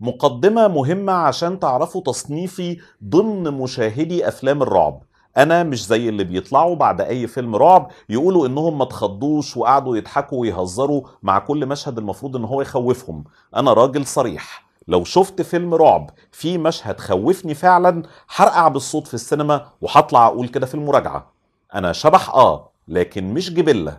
مقدمة مهمة عشان تعرفوا تصنيفي ضمن مشاهدي أفلام الرعب انا مش زي اللي بيطلعوا بعد اي فيلم رعب يقولوا انهم ما اتخضوش وقعدوا يضحكوا ويهزروا مع كل مشهد المفروض ان هو يخوفهم انا راجل صريح لو شفت فيلم رعب في مشهد خوفني فعلا هرقع بالصوت في السينما وهطلع اقول كده في المراجعه انا شبح اه لكن مش جبله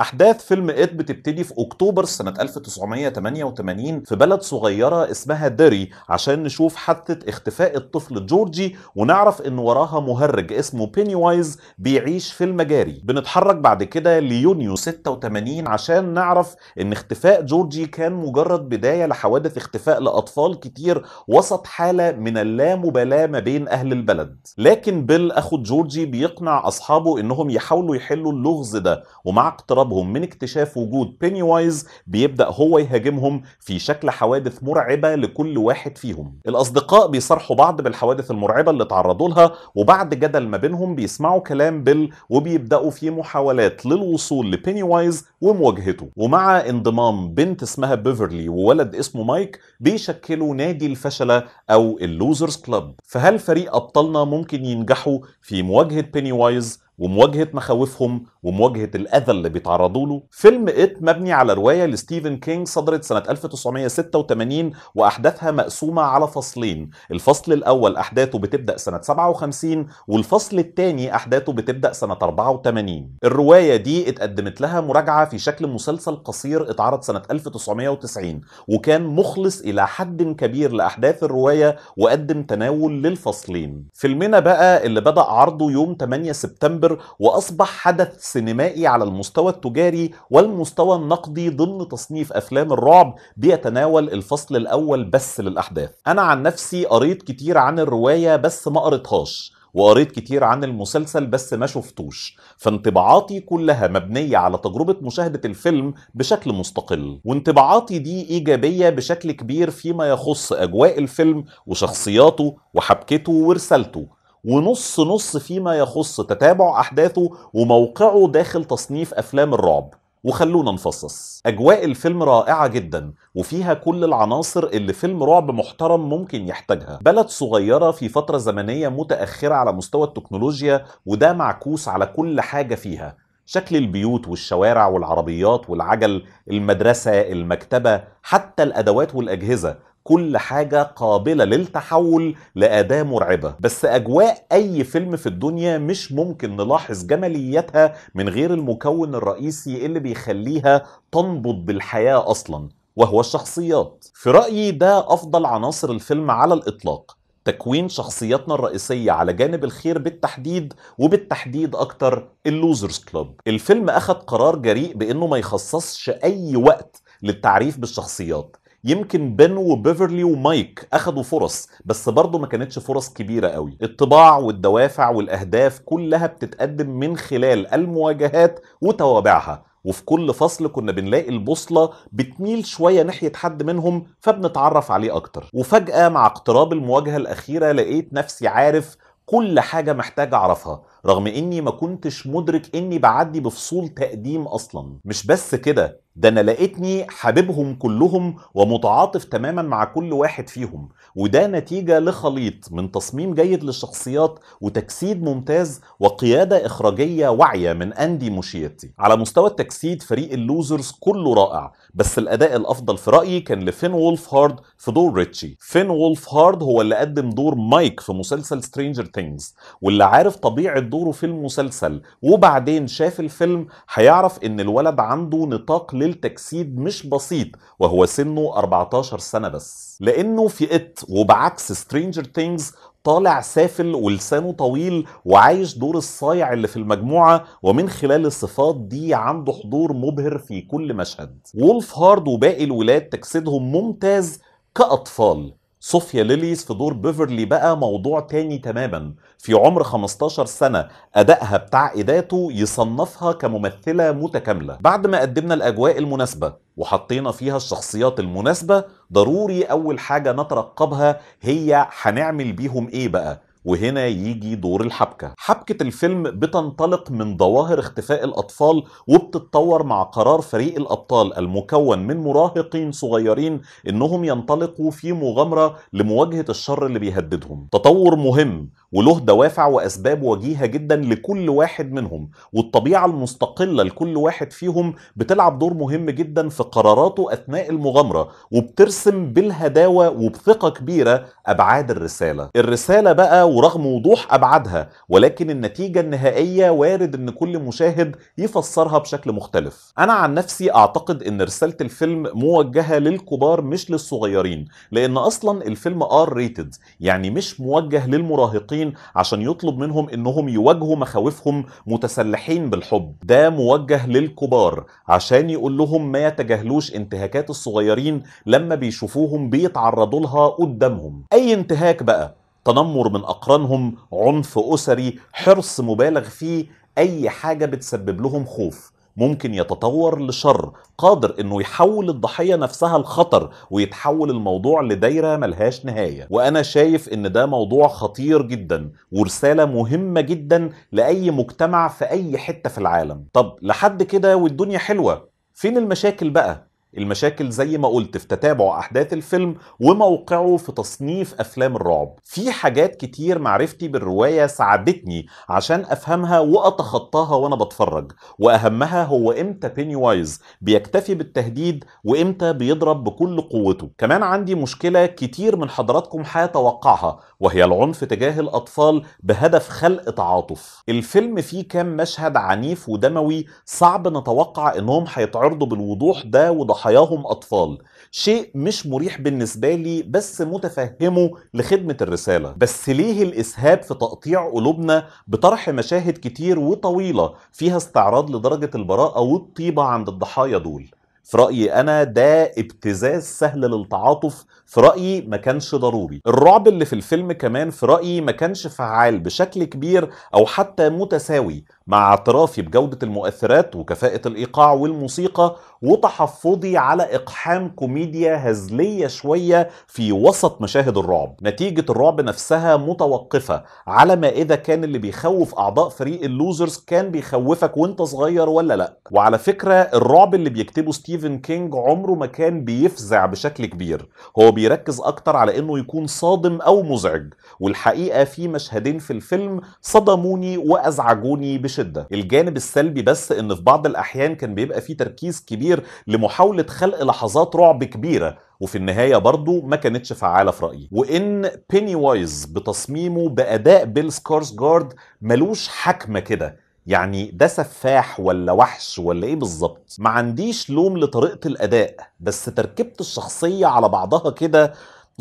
احداث فيلم ات بتبتدي في اكتوبر سنه 1988 في بلد صغيره اسمها ديري عشان نشوف حادثه اختفاء الطفل جورجي ونعرف ان وراها مهرج اسمه بيني وايز بيعيش في المجاري بنتحرك بعد كده ليونيو 86 عشان نعرف ان اختفاء جورجي كان مجرد بدايه لحوادث اختفاء لاطفال كتير وسط حاله من اللامبالاه ما بين اهل البلد لكن بيل اخو جورجي بيقنع اصحابه انهم يحاولوا يحلوا اللغز ده ومع اقتراب اغضبهم من اكتشاف وجود بيني وايز بيبدا هو يهاجمهم في شكل حوادث مرعبه لكل واحد فيهم الاصدقاء بيصارحوا بعض بالحوادث المرعبه اللي تعرضوا لها وبعد جدل ما بينهم بيسمعوا كلام بيل وبيبداوا في محاولات للوصول لبيني وايز ومواجهته ومع انضمام بنت اسمها بيفرلي وولد اسمه مايك بيشكلوا نادي الفشله او اللوزرز كلاب فهل فريق ابطالنا ممكن ينجحوا في مواجهه بيني وايز ومواجهة مخاوفهم ومواجهة الأذى اللي بيتعرضوا له فيلم إت مبني على رواية لستيفن كينج صدرت سنة 1986 وأحداثها مقسومة على فصلين الفصل الأول أحداثه بتبدأ سنة 57 والفصل الثاني أحداثه بتبدأ سنة 84 الرواية دي اتقدمت لها مراجعة في شكل مسلسل قصير اتعرض سنة 1990 وكان مخلص إلى حد كبير لأحداث الرواية وقدم تناول للفصلين فيلمنا بقى اللي بدأ عرضه يوم 8 سبتمبر العابر وأصبح حدث سينمائي على المستوى التجاري والمستوى النقدي ضمن تصنيف أفلام الرعب بيتناول الفصل الأول بس للأحداث أنا عن نفسي قريت كتير عن الرواية بس ما قريتهاش وقريت كتير عن المسلسل بس ما شفتوش فانطباعاتي كلها مبنية على تجربة مشاهدة الفيلم بشكل مستقل وانطباعاتي دي إيجابية بشكل كبير فيما يخص أجواء الفيلم وشخصياته وحبكته ورسالته ونص نص فيما يخص تتابع أحداثه وموقعه داخل تصنيف أفلام الرعب وخلونا نفصص أجواء الفيلم رائعة جدا وفيها كل العناصر اللي فيلم رعب محترم ممكن يحتاجها بلد صغيرة في فترة زمنية متأخرة على مستوى التكنولوجيا وده معكوس على كل حاجة فيها شكل البيوت والشوارع والعربيات والعجل المدرسة المكتبة حتى الأدوات والأجهزة كل حاجة قابلة للتحول لأداة مرعبة بس أجواء أي فيلم في الدنيا مش ممكن نلاحظ جماليتها من غير المكون الرئيسي اللي بيخليها تنبض بالحياة أصلا وهو الشخصيات في رأيي ده أفضل عناصر الفيلم على الإطلاق تكوين شخصياتنا الرئيسية على جانب الخير بالتحديد وبالتحديد أكتر اللوزرز كلوب الفيلم أخد قرار جريء بأنه ما يخصصش أي وقت للتعريف بالشخصيات يمكن بن وبيفرلي ومايك اخدوا فرص بس برضه ما كانتش فرص كبيره قوي الطباع والدوافع والاهداف كلها بتتقدم من خلال المواجهات وتوابعها وفي كل فصل كنا بنلاقي البوصلة بتميل شوية ناحية حد منهم فبنتعرف عليه أكتر وفجأة مع اقتراب المواجهة الأخيرة لقيت نفسي عارف كل حاجة محتاج أعرفها رغم اني ما كنتش مدرك اني بعدي بفصول تقديم اصلا مش بس كده ده انا لقيتني حبيبهم كلهم ومتعاطف تماما مع كل واحد فيهم وده نتيجه لخليط من تصميم جيد للشخصيات وتجسيد ممتاز وقياده اخراجيه واعيه من اندي موشيتي على مستوى التجسيد فريق اللوزرز كله رائع بس الاداء الافضل في رايي كان لفين وولف هارد في دور ريتشي فين وولف هارد هو اللي قدم دور مايك في مسلسل سترينجر ثينجز واللي عارف طبيعه دوره في المسلسل وبعدين شاف الفيلم هيعرف ان الولد عنده نطاق للتجسيد مش بسيط وهو سنه 14 سنة بس لانه في ات وبعكس سترينجر ثينجز طالع سافل ولسانه طويل وعايش دور الصايع اللي في المجموعة ومن خلال الصفات دي عنده حضور مبهر في كل مشهد وولف هارد وباقي الولاد تجسيدهم ممتاز كأطفال صوفيا ليليز في دور بيفرلي بقى موضوع تاني تماما في عمر 15 سنة أدائها بتاع إداته يصنفها كممثلة متكاملة بعد ما قدمنا الأجواء المناسبة وحطينا فيها الشخصيات المناسبة ضروري أول حاجة نترقبها هي هنعمل بيهم إيه بقى وهنا يجي دور الحبكة حبكة الفيلم بتنطلق من ظواهر اختفاء الأطفال وبتتطور مع قرار فريق الأبطال المكون من مراهقين صغيرين إنهم ينطلقوا في مغامرة لمواجهة الشر اللي بيهددهم تطور مهم وله دوافع واسباب وجيهه جدا لكل واحد منهم والطبيعه المستقله لكل واحد فيهم بتلعب دور مهم جدا في قراراته اثناء المغامره وبترسم بالهداوه وبثقه كبيره ابعاد الرساله الرساله بقى ورغم وضوح ابعادها ولكن النتيجه النهائيه وارد ان كل مشاهد يفسرها بشكل مختلف انا عن نفسي اعتقد ان رساله الفيلم موجهه للكبار مش للصغيرين لان اصلا الفيلم ار ريتد يعني مش موجه للمراهقين الصين عشان يطلب منهم انهم يواجهوا مخاوفهم متسلحين بالحب ده موجه للكبار عشان يقول لهم ما يتجاهلوش انتهاكات الصغيرين لما بيشوفوهم بيتعرضوا لها قدامهم اي انتهاك بقى تنمر من اقرانهم عنف اسري حرص مبالغ فيه اي حاجه بتسبب لهم خوف ممكن يتطور لشر قادر انه يحول الضحيه نفسها لخطر ويتحول الموضوع لدايره ملهاش نهايه وانا شايف ان ده موضوع خطير جدا ورساله مهمه جدا لاي مجتمع في اي حته في العالم طب لحد كده والدنيا حلوه فين المشاكل بقى المشاكل زي ما قلت في تتابع احداث الفيلم وموقعه في تصنيف افلام الرعب في حاجات كتير معرفتي بالروايه ساعدتني عشان افهمها واتخطاها وانا بتفرج واهمها هو امتى بيني وايز بيكتفي بالتهديد وامتى بيضرب بكل قوته كمان عندي مشكله كتير من حضراتكم هيتوقعها وهي العنف تجاه الاطفال بهدف خلق تعاطف الفيلم فيه كام مشهد عنيف ودموي صعب نتوقع انهم هيتعرضوا بالوضوح ده وده وضحاياهم أطفال شيء مش مريح بالنسبة لي بس متفهمه لخدمة الرسالة بس ليه الإسهاب في تقطيع قلوبنا بطرح مشاهد كتير وطويلة فيها استعراض لدرجة البراءة والطيبة عند الضحايا دول في رأيي أنا ده ابتزاز سهل للتعاطف في رأيي ما كانش ضروري الرعب اللي في الفيلم كمان في رأيي ما كانش فعال بشكل كبير أو حتى متساوي مع اعترافي بجودة المؤثرات وكفاءة الإيقاع والموسيقى وتحفظي على إقحام كوميديا هزلية شوية في وسط مشاهد الرعب نتيجة الرعب نفسها متوقفة على ما إذا كان اللي بيخوف أعضاء فريق اللوزرز كان بيخوفك وانت صغير ولا لأ وعلى فكرة الرعب اللي بيكتبه ستيفن كينج عمره ما كان بيفزع بشكل كبير هو بيركز أكتر على إنه يكون صادم أو مزعج والحقيقة في مشهدين في الفيلم صدموني وأزعجوني بشكل بشده الجانب السلبي بس ان في بعض الاحيان كان بيبقى فيه تركيز كبير لمحاوله خلق لحظات رعب كبيره وفي النهاية برضه ما كانتش فعالة في رأيي وإن بيني وايز بتصميمه بأداء بيل سكورس جارد ملوش حكمة كده يعني ده سفاح ولا وحش ولا ايه بالظبط ما عنديش لوم لطريقة الأداء بس تركيبة الشخصية على بعضها كده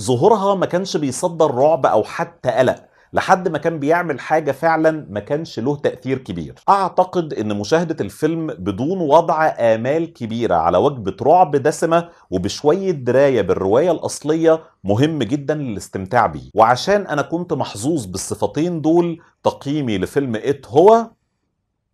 ظهورها ما كانش بيصدر رعب أو حتى قلق لحد ما كان بيعمل حاجه فعلا ما كانش له تاثير كبير اعتقد ان مشاهده الفيلم بدون وضع امال كبيره على وجبه رعب دسمه وبشويه درايه بالروايه الاصليه مهم جدا للاستمتاع بيه وعشان انا كنت محظوظ بالصفتين دول تقييمي لفيلم ات هو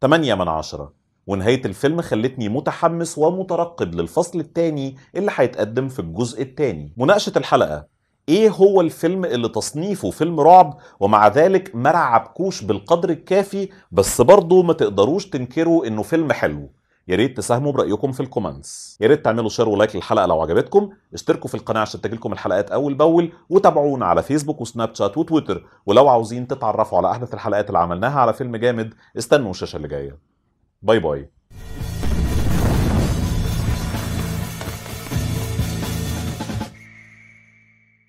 8 من 10 ونهاية الفيلم خلتني متحمس ومترقب للفصل الثاني اللي هيتقدم في الجزء الثاني مناقشة الحلقة ايه هو الفيلم اللي تصنيفه فيلم رعب ومع ذلك ما رعبكوش بالقدر الكافي بس برضه ما تقدروش تنكروا انه فيلم حلو يا ريت تساهموا برايكم في الكومنتس يا ريت تعملوا شير ولايك للحلقه لو عجبتكم اشتركوا في القناه عشان تجيلكم الحلقات اول باول وتابعونا على فيسبوك وسناب شات وتويتر ولو عاوزين تتعرفوا على احدث الحلقات اللي عملناها على فيلم جامد استنوا الشاشه اللي جايه باي باي